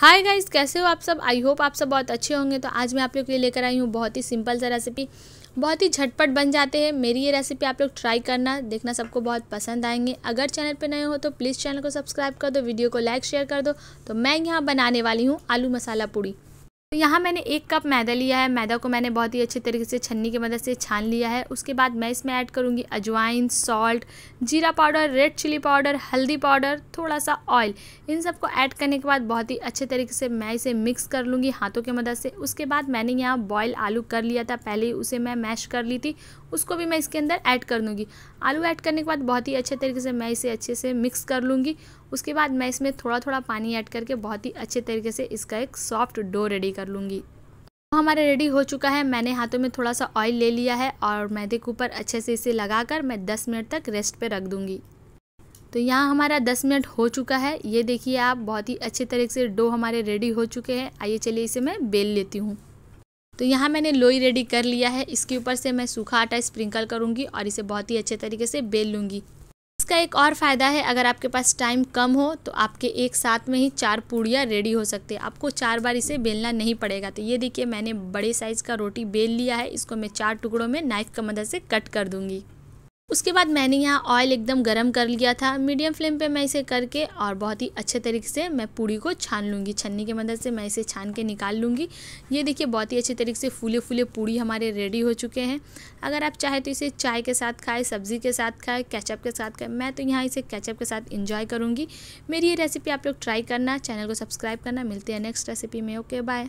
hi guys कैसे हो आप सब आई होप आप सब बहुत अच्छे होंगे तो आज मैं आप लोग के लिए लेकर आई हूँ बहुत ही सिंपल सा रेसिपी बहुत ही झटपट बन जाते हैं मेरी ये रेसिपी आप लोग ट्राई करना देखना सबको बहुत पसंद आएंगे अगर चैनल पर नए हो तो प्लीज़ चैनल को सब्सक्राइब कर दो वीडियो को लाइक शेयर कर दो तो मैं यहाँ बनाने वाली हूँ आलू मसाला पूड़ी तो यहाँ मैंने एक कप मैदा लिया है मैदा को मैंने बहुत ही अच्छे तरीके से छन्नी की मदद से छान लिया है उसके बाद मैं इसमें ऐड करूँगी अजवाइन सॉल्ट जीरा पाउडर रेड चिली पाउडर हल्दी पाउडर थोड़ा सा ऑयल इन सबको ऐड करने के बाद बहुत ही अच्छे तरीके से मैं इसे मिक्स कर लूँगी हाथों की मदद से उसके बाद मैंने यहाँ बॉयल आलू कर लिया था पहले ही उसे मैं मैश कर ली थी उसको भी मैं इसके अंदर ऐड कर लूँगी आलू ऐड करने के बाद बहुत ही अच्छे तरीके से मैं इसे अच्छे से मिक्स कर लूँगी उसके बाद मैं इसमें थोड़ा थोड़ा पानी ऐड करके बहुत ही अच्छे तरीके से इसका एक सॉफ्ट डो रेडी कर लूँगी तो हमारा रेडी हो चुका है मैंने हाथों में थोड़ा सा ऑयल ले लिया है और मैदे के ऊपर अच्छे से इसे लगाकर मैं 10 मिनट तक रेस्ट पे रख दूंगी तो यहाँ हमारा 10 मिनट हो चुका है ये देखिए आप बहुत ही अच्छे तरीके से डो हमारे रेडी हो चुके हैं आइए चलिए इसे मैं बेल लेती हूँ तो यहाँ मैंने लोई रेडी कर लिया है इसके ऊपर से मैं सूखा आटा स्प्रिंकल करूँगी और इसे बहुत ही अच्छे तरीके से बेल लूँगी इसका एक और फ़ायदा है अगर आपके पास टाइम कम हो तो आपके एक साथ में ही चार पूड़ियाँ रेडी हो सकती है आपको चार बार इसे बेलना नहीं पड़ेगा तो ये देखिए मैंने बड़े साइज़ का रोटी बेल लिया है इसको मैं चार टुकड़ों में नाइफ़ की मदद से कट कर दूँगी उसके बाद मैंने यहाँ ऑयल एकदम गर्म कर लिया था मीडियम फ्लेम पे मैं इसे करके और बहुत ही अच्छे तरीके से मैं पूड़ी को छान लूँगी छन्नी की मदद से मैं इसे छान के निकाल लूँगी ये देखिए बहुत ही अच्छे तरीके से फूले फूले पूड़ी हमारे रेडी हो चुके हैं अगर आप चाहे तो इसे चाय के साथ खाएँ सब्ज़ी के साथ खाएँ कैचअप के साथ खाएँ मैं तो यहाँ इसे कैचअप के साथ इंजॉय करूँगी मेरी ये रेसिपी आप लोग ट्राई करना चैनल को सब्सक्राइब करना मिलती है नेक्स्ट रेसिपी में ओके बाय